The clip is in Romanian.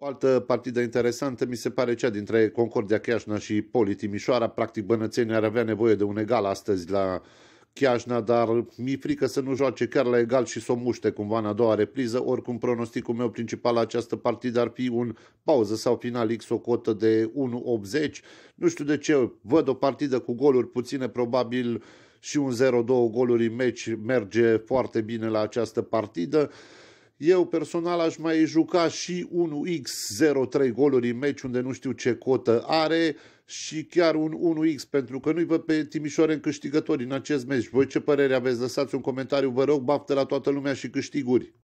O altă partidă interesantă mi se pare cea dintre Concordia Chiașna și Poli Timișoara. Practic bănățenii ar avea nevoie de un egal astăzi la Chiașna, dar mi-e frică să nu joace chiar la egal și să o muște cumva în a doua repriză. Oricum, pronosticul meu principal la această partidă ar fi un pauză sau final X o cotă de 1.80. Nu știu de ce, văd o partidă cu goluri puține, probabil și un 0-2 goluri în meci merge foarte bine la această partidă. Eu personal aș mai juca și 1x03 goluri în meci unde nu știu ce cotă are și chiar un 1x pentru că nu-i văd pe Timișoare în câștigători în acest meci. Voi ce părere aveți? Lăsați un comentariu, vă rog, baftă la toată lumea și câștiguri!